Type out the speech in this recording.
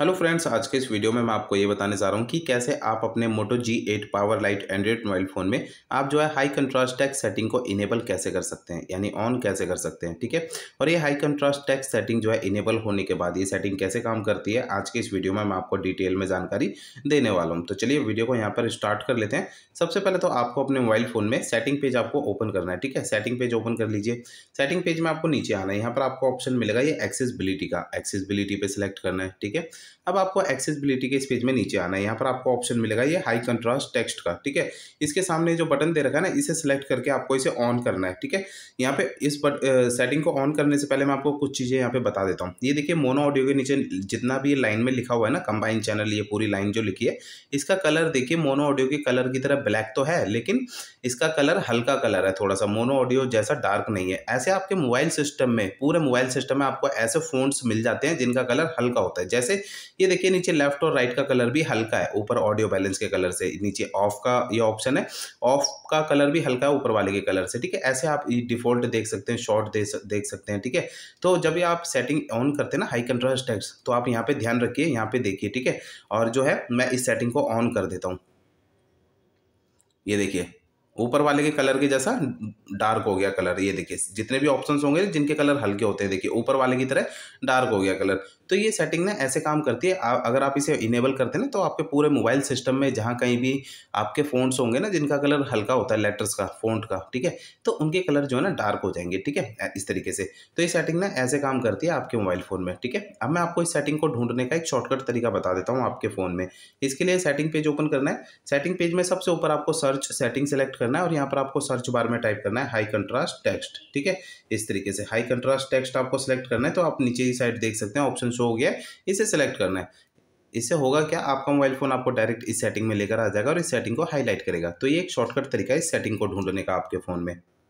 hello friends आज के इस वीडियो में मैं आपको ये बताने जा रहा हूँ कि कैसे आप अपने Moto G eight power lite Android mobile phone में आप जो है हाई कंट्रास्ट टैक्स सेटिंग को इनेबल कैसे कर सकते हैं यानी ऑन कैसे कर सकते हैं ठीक है और ये हाई कंट्रास्ट टैक्स सेटिंग जो है इनेबल होने के बाद ये सेटिंग कैसे काम करती है आज के इस वीडियो में मैं आपको डिटेल में जानकारी देने वाला हूँ तो चलिए वीडियो को यहाँ पर स्टार्ट कर लेते हैं सबसे पहले तो आपको अपने मोबाइल फ़ोन में सेटिंग पेज आपको ओपन करना है ठीक है सेटिंग पेज ओपन कर लीजिए सेटिंग पेज में आपको नीचे आना है यहाँ पर आपको ऑप्शन मिलेगा ये एक्सेसबिलिटी का एक्सेसबिलिटी पर सिलेक्ट करना है ठीक है अब आपको एक्सेसिबिलिटी के इस पेज में नीचे आना है यहाँ पर आपको ऑप्शन मिलेगा ये हाई कंट्रास्ट टेक्स्ट का ठीक है इसके सामने जो बटन दे रखा है ना इसे सिलेक्ट करके आपको इसे ऑन करना है ठीक है यहाँ पे इस बट सेटिंग को ऑन करने से पहले मैं आपको कुछ चीज़ें यहाँ पे बता देता हूँ ये देखिए मोनो ऑडियो के नीचे जितना भी ये लाइन में लिखा हुआ है ना कंबाइन चैनल ये पूरी लाइन जो लिखी है इसका कलर देखिए मोनो ऑडियो के कलर की तरह ब्लैक तो है लेकिन इसका कलर हल्का कलर है थोड़ा सा मोनो ऑडियो जैसा डार्क नहीं है ऐसे आपके मोबाइल सिस्टम में पूरे मोबाइल सिस्टम में आपको ऐसे फ़ोन्स मिल जाते हैं जिनका कलर हल्का होता है जैसे ये देखिए नीचे लेफ्ट और राइट का कलर भी हल्का है ऊपर ऑडियो बैलेंस के कलर से नीचे ऑफ का ये ऑप्शन है ऑफ का कलर भी हल्का है ऊपर वाले के कलर से ठीक है ऐसे आप डिफॉल्ट देख सकते हैं शॉर्ट देख सकते हैं ठीक है तो जब आप सेटिंग ऑन करते हैं ना हाई कंट्रास्ट टेक्स तो आप यहाँ पे ध्यान रखिए यहाँ पे देखिए ठीक है और जो है मैं इस सेटिंग को ऑन कर देता हूँ ये देखिए ऊपर वाले के कलर के जैसा डार्क हो गया कलर ये देखिए जितने भी ऑप्शन होंगे जिनके कलर हल्के होते हैं देखिए ऊपर वाले की तरह डार्क हो गया कलर तो ये सेटिंग ना ऐसे काम करती है आ, अगर आप इसे इनेबल करते हैं ना तो आपके पूरे मोबाइल सिस्टम में जहाँ कहीं भी आपके फोनस होंगे ना जिनका कलर हल्का होता है लेटर्स का फोन का ठीक है तो उनके कलर जो है ना डार्क हो जाएंगे ठीक है इस तरीके से तो ये सेटिंग ना ऐसे काम करती है आपके मोबाइल फ़ोन में ठीक है अब मैं आपको इस सेटिंग को ढूंढने का एक शॉर्टकट तरीका बता देता हूँ आपके फ़ोन में इसके लिए सेटिंग पेज ओपन करना है सेटिंग पेज में सबसे ऊपर आपको सर्च सेटिंग सेलेक्ट करना है और यहाँ पर आपको सर्च बार में टाइप करना है हाई कंट्रास्ट टेक्स्ट ठीक है इस तरीके से हाई कंट्रास्ट टेक्स्ट आपको सेलेक्ट करना है तो आप नीचे की साइड देख सकते हैं ऑप्शन शो हो गया इसे सेलेक्ट करना है इससे होगा क्या आपका मोबाइल फ़ोन आपको डायरेक्ट इस सेटिंग में लेकर आ जाएगा और इस सेटिंग को हाईलाइट करेगा तो ये एक शॉर्टकट तरीका है इस सेटिंग को ढूंढने का आपके फ़ोन में